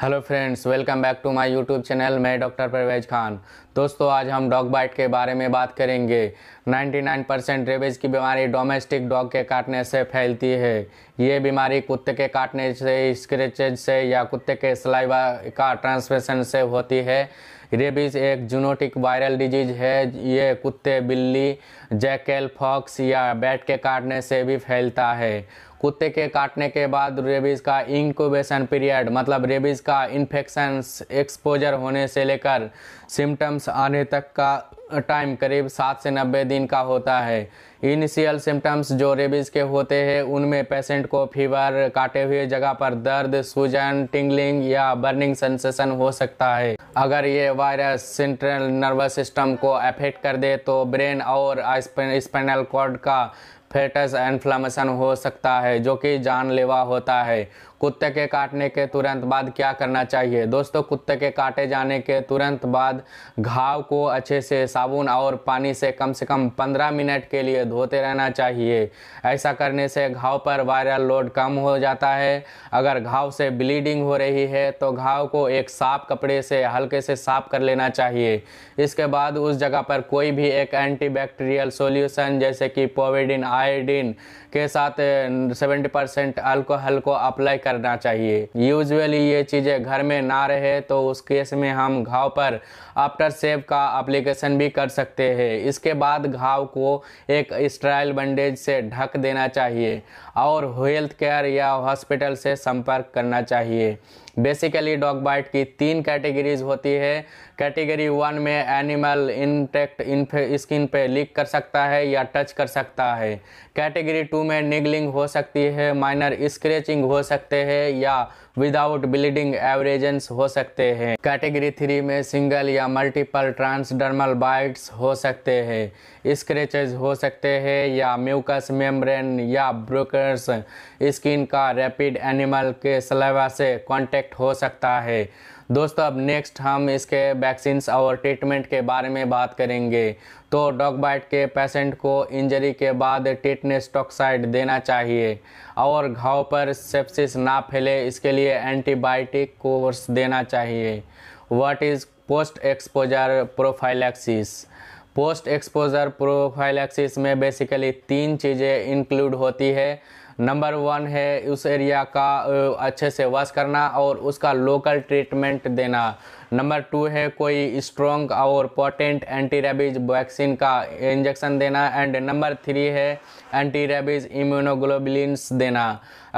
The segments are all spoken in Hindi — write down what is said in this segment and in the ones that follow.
hello friends welcome back to my YouTube channel मैं डॉक्टर परवेज खान दोस्तों आज हम डॉग बाइट के बारे में बात करेंगे 99 परसेंट रेबेज की बीमारी डोमेस्टिक डॉग के काटने से फैलती है ये बीमारी कुत्ते के काटने से स्क्रेचेज से या कुत्ते के सलाइवा का ट्रांसमिशन से होती है रेबीज एक जूनोटिक वायरल डिजीज है ये कुत्ते बिल्ली जैकेल फॉक्स या बैट के काटने से भी फैलता है कुत्ते के काटने के बाद रेबीज़ का इंक्यूबेशन पीरियड मतलब रेबीज़ का इन्फेक्शन एक्सपोजर होने से लेकर सिम्टम्स आने तक का टाइम करीब सात से नब्बे दिन का होता है इनिशियल सिम्टम्स जो रेबीज़ के होते हैं उनमें पेशेंट को फीवर काटे हुए जगह पर दर्द सूजन टिंगलिंग या बर्निंग सेंसेशन हो सकता है अगर ये वायरस सेंट्रल नर्वस सिस्टम को अफेक्ट कर दे तो ब्रेन और स्पाइनल कॉर्ड का फेटस इन्फ्लामेशन हो सकता है जो कि जानलेवा होता है कुत्ते के काटने के तुरंत बाद क्या करना चाहिए दोस्तों कुत्ते के काटे जाने के तुरंत बाद घाव को अच्छे से साबुन और पानी से कम से कम 15 मिनट के लिए धोते रहना चाहिए ऐसा करने से घाव पर वायरल लोड कम हो जाता है अगर घाव से ब्लीडिंग हो रही है तो घाव को एक साफ कपड़े से हल्के से साफ कर लेना चाहिए इसके बाद उस जगह पर कोई भी एक एंटीबैक्टीरियल सॉल्यूशन जैसे कि पोविडिन आयोडीन के साथ 70 परसेंट अल्कोहल को अप्लाई करना चाहिए यूजुअली ये चीज़ें घर में ना रहे तो उस केस में हम घाव पर आफ्टर सेव का अप्लीकेशन भी कर सकते हैं इसके बाद घाव को एक स्ट्राइल बैंडेज से ढक देना चाहिए और हेल्थ केयर या हॉस्पिटल से संपर्क करना चाहिए बेसिकली डॉग बाइट की तीन कैटेगरीज होती है कैटेगरी वन में एनिमल इंटेक्ट इन स्किन पे लीक कर सकता है या टच कर सकता है कैटेगरी टू में निगलिंग हो सकती है माइनर स्क्रेचिंग हो सकते सकते हैं या विदाउट ब्लीडिंग एवरेजेंस हो सकते हैं कैटेगरी थ्री में सिंगल या मल्टीपल ट्रांसडर्मल बाइट्स हो सकते हैं स्क्रेचेज हो सकते हैं या म्यूकस मेम्ब्रेन या ब्रोकर्स स्किन का रैपिड एनिमल के सलेवा से कांटेक्ट हो सकता है दोस्तों अब नेक्स्ट हम इसके वैक्सीन और ट्रीटमेंट के बारे में बात करेंगे तो डॉग बाइट के पेशेंट को इंजरी के बाद टिटनेस टॉक्साइड देना चाहिए और घाव पर सेप्सिस ना फैले इसके लिए एंटीबायोटिक कोर्स देना चाहिए what is post exposure prophylaxis post exposure prophylaxis में बेसिकली तीन चीज़ें इंक्लूड होती है नंबर वन है उस एरिया का अच्छे से वॉश करना और उसका लोकल ट्रीटमेंट देना नंबर टू है कोई स्ट्रॉन्ग और पोटेंट एंटी रेबीज वैक्सीन का इंजेक्शन देना एंड नंबर थ्री है एंटी रेबीज इम्यूनोग्लोबिलस देना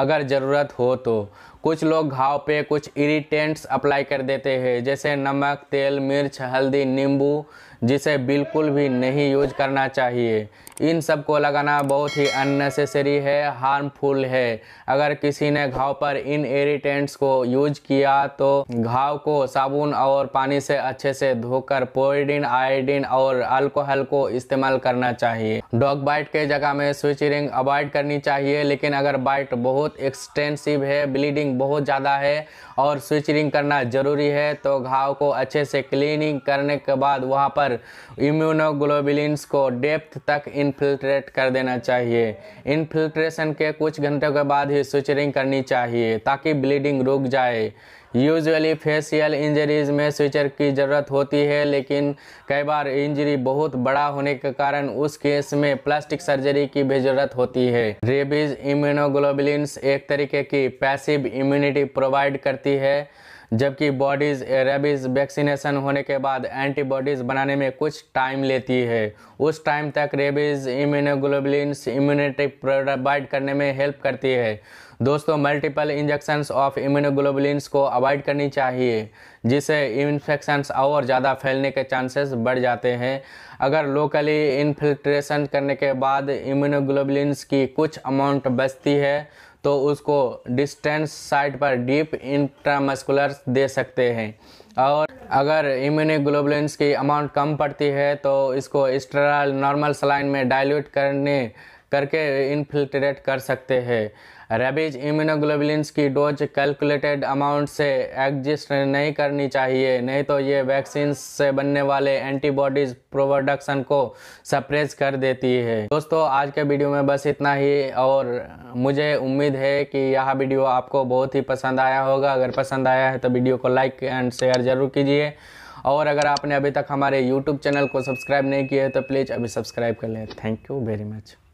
अगर ज़रूरत हो तो कुछ लोग घाव पे कुछ इरिटेंट्स अप्लाई कर देते हैं जैसे नमक तेल मिर्च हल्दी नींबू जिसे बिल्कुल भी नहीं यूज करना चाहिए इन सब को लगाना बहुत ही अननेसेसरी है हार्मफुल है अगर किसी ने घाव पर इन इरिटेंट्स को यूज किया तो घाव को साबुन और पानी से अच्छे से धोकर पोरिडिन आयोडीन और अल्कोहल को इस्तेमाल करना चाहिए डॉग बाइट के जगह में स्विचरिंग अवॉइड करनी चाहिए लेकिन अगर बाइट बहुत एक्सटेंसिव है ब्लीडिंग स्वेलिंग बहुत ज़्यादा है और स्विचरिंग करना ज़रूरी है तो घाव को अच्छे से क्लीनिंग करने के बाद वहाँ पर इम्यूनोग्लोबिलिन्स को डेप्थ तक इनफिल्ट्रेट कर देना चाहिए इनफिल्ट्रेशन के कुछ घंटों के बाद ही स्विचरिंग करनी चाहिए ताकि ब्लीडिंग रुक जाए यूजुअली फेशियल इंजरीज में स्विचर की ज़रूरत होती है लेकिन कई बार इंजरी बहुत बड़ा होने के कारण उस केस में प्लास्टिक सर्जरी की भी ज़रूरत होती है रेबीज इम्यूनोग्लोबुलिन्स एक तरीके की पैसिव इम्यूनिटी प्रोवाइड करती है जबकि बॉडीज़ रेबीज़ वैक्सीनेशन होने के बाद एंटीबॉडीज़ बनाने में कुछ टाइम लेती है उस टाइम तक रेबीज़ इम्यूनोग्लोबुलिन्स इम्यूनिटी प्रोवाइड करने में हेल्प करती है दोस्तों मल्टीपल इंजेक्शंस ऑफ इम्यूनोग्लोबुलिन्स को अवॉइड करनी चाहिए जिससे इन्फेक्शंस और ज़्यादा फैलने के चांसेस बढ़ जाते हैं अगर लोकली इन्फिल्ट्रेशन करने के बाद इम्यूनोग्लोबुलिन्स की कुछ अमाउंट बचती है तो उसको डिस्टेंस साइड पर डीप इंट्रामस्कुलर दे सकते हैं और अगर इम्यूनोग्लोबुलिन्स की अमाउंट कम पड़ती है तो इसको स्टरल नॉर्मल सलाइन में डाइल्यूट करने करके इनफिल्ट्रेट कर सकते हैं रेबीज इम्यूनोग्लोबुलिन्स की डोज कैलकुलेटेड अमाउंट से एग्जिस्ट नहीं करनी चाहिए नहीं तो ये वैक्सीन से बनने वाले एंटीबॉडीज प्रोडक्शन को सप्रेस कर देती है दोस्तों आज के वीडियो में बस इतना ही और मुझे उम्मीद है कि यह वीडियो आपको बहुत ही पसंद आया होगा अगर पसंद आया है तो वीडियो को लाइक एंड शेयर ज़रूर कीजिए और अगर आपने अभी तक हमारे यूट्यूब चैनल को सब्सक्राइब नहीं किया है तो प्लीज़ अभी सब्सक्राइब कर लें थैंक यू वेरी मच